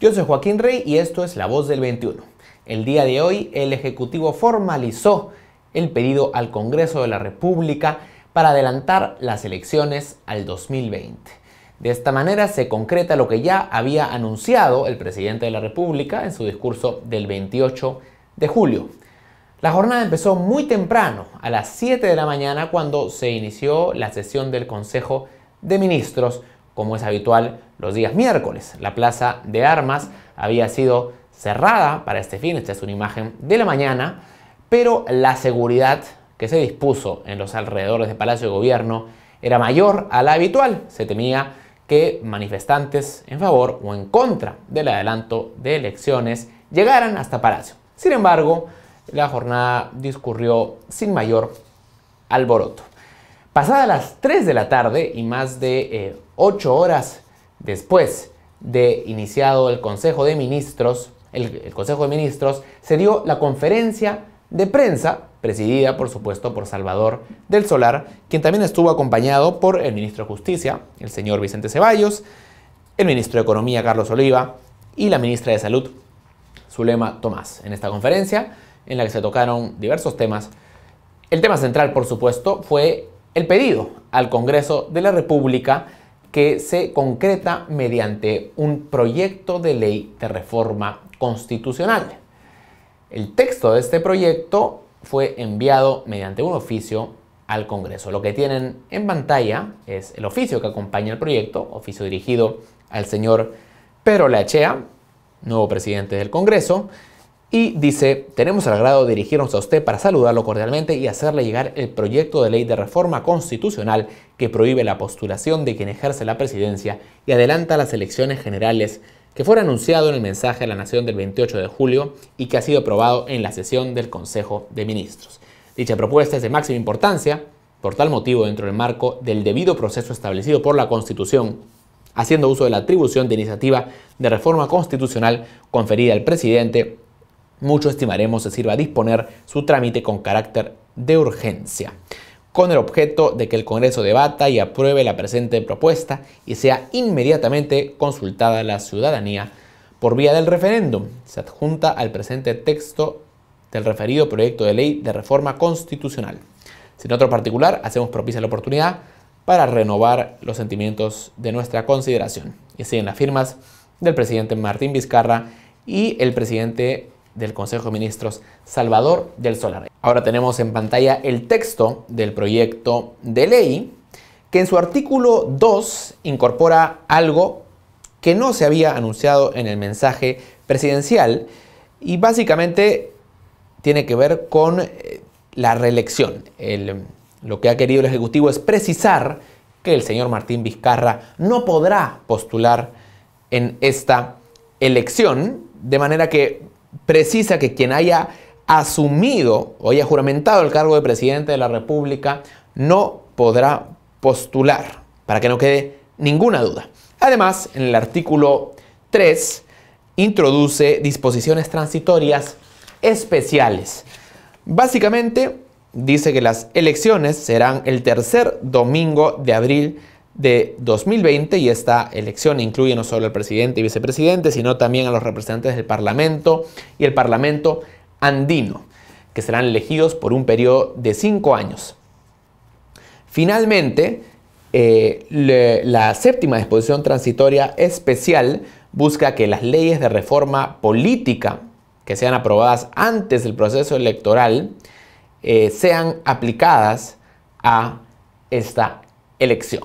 Yo soy Joaquín Rey y esto es La Voz del 21. El día de hoy el Ejecutivo formalizó el pedido al Congreso de la República para adelantar las elecciones al 2020. De esta manera se concreta lo que ya había anunciado el presidente de la República en su discurso del 28 de julio. La jornada empezó muy temprano, a las 7 de la mañana, cuando se inició la sesión del Consejo de Ministros, como es habitual los días miércoles. La Plaza de Armas había sido cerrada para este fin, esta es una imagen de la mañana, pero la seguridad que se dispuso en los alrededores del Palacio de Gobierno era mayor a la habitual. Se temía que manifestantes en favor o en contra del adelanto de elecciones llegaran hasta Palacio. Sin embargo, la jornada discurrió sin mayor alboroto. Pasadas las 3 de la tarde y más de 8 eh, horas después de iniciado el Consejo de Ministros, el Consejo de Ministros, se dio la conferencia de prensa, presidida por supuesto por Salvador del Solar, quien también estuvo acompañado por el ministro de Justicia, el señor Vicente Ceballos, el ministro de Economía, Carlos Oliva, y la ministra de Salud, Zulema Tomás, en esta conferencia en la que se tocaron diversos temas. El tema central, por supuesto, fue el pedido al Congreso de la República que se concreta mediante un proyecto de ley de reforma constitucional. El texto de este proyecto fue enviado mediante un oficio al Congreso. Lo que tienen en pantalla es el oficio que acompaña el proyecto, oficio dirigido al señor Pedro Lachea, nuevo presidente del Congreso, y dice, tenemos el agrado de dirigirnos a usted para saludarlo cordialmente y hacerle llegar el proyecto de ley de reforma constitucional que prohíbe la postulación de quien ejerce la presidencia y adelanta las elecciones generales que fue anunciado en el mensaje a la Nación del 28 de julio y que ha sido aprobado en la sesión del Consejo de Ministros. Dicha propuesta es de máxima importancia, por tal motivo dentro del marco del debido proceso establecido por la Constitución haciendo uso de la atribución de iniciativa de reforma constitucional conferida al presidente mucho estimaremos se sirva a disponer su trámite con carácter de urgencia, con el objeto de que el Congreso debata y apruebe la presente propuesta y sea inmediatamente consultada la ciudadanía por vía del referéndum. Se adjunta al presente texto del referido proyecto de ley de reforma constitucional. Sin otro particular, hacemos propicia la oportunidad para renovar los sentimientos de nuestra consideración. Y siguen las firmas del presidente Martín Vizcarra y el presidente del Consejo de Ministros Salvador del Solar. Ahora tenemos en pantalla el texto del proyecto de ley que en su artículo 2 incorpora algo que no se había anunciado en el mensaje presidencial y básicamente tiene que ver con eh, la reelección. lo que ha querido el Ejecutivo es precisar que el señor Martín Vizcarra no podrá postular en esta elección, de manera que precisa que quien haya asumido o haya juramentado el cargo de presidente de la República no podrá postular, para que no quede ninguna duda. Además, en el artículo 3 introduce disposiciones transitorias especiales. Básicamente, dice que las elecciones serán el tercer domingo de abril de 2020 y esta elección incluye no solo al presidente y vicepresidente, sino también a los representantes del Parlamento y el Parlamento andino, que serán elegidos por un periodo de cinco años. Finalmente, eh, la séptima disposición transitoria especial busca que las leyes de reforma política que sean aprobadas antes del proceso electoral eh, sean aplicadas a esta elección.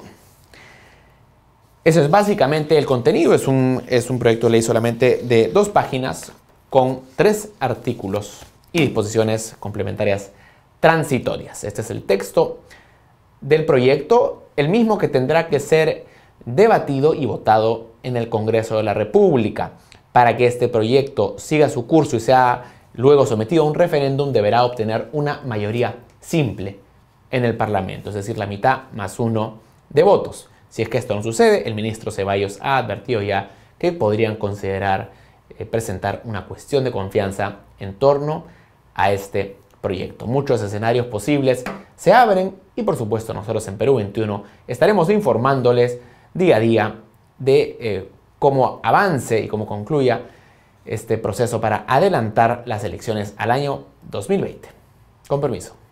Eso es básicamente el contenido. Es un, es un proyecto de ley solamente de dos páginas con tres artículos y disposiciones complementarias transitorias. Este es el texto del proyecto, el mismo que tendrá que ser debatido y votado en el Congreso de la República. Para que este proyecto siga su curso y sea luego sometido a un referéndum, deberá obtener una mayoría simple en el Parlamento, es decir, la mitad más uno de votos. Si es que esto no sucede, el ministro Ceballos ha advertido ya que podrían considerar eh, presentar una cuestión de confianza en torno a este proyecto. Muchos escenarios posibles se abren y por supuesto nosotros en Perú 21 estaremos informándoles día a día de eh, cómo avance y cómo concluya este proceso para adelantar las elecciones al año 2020. Con permiso.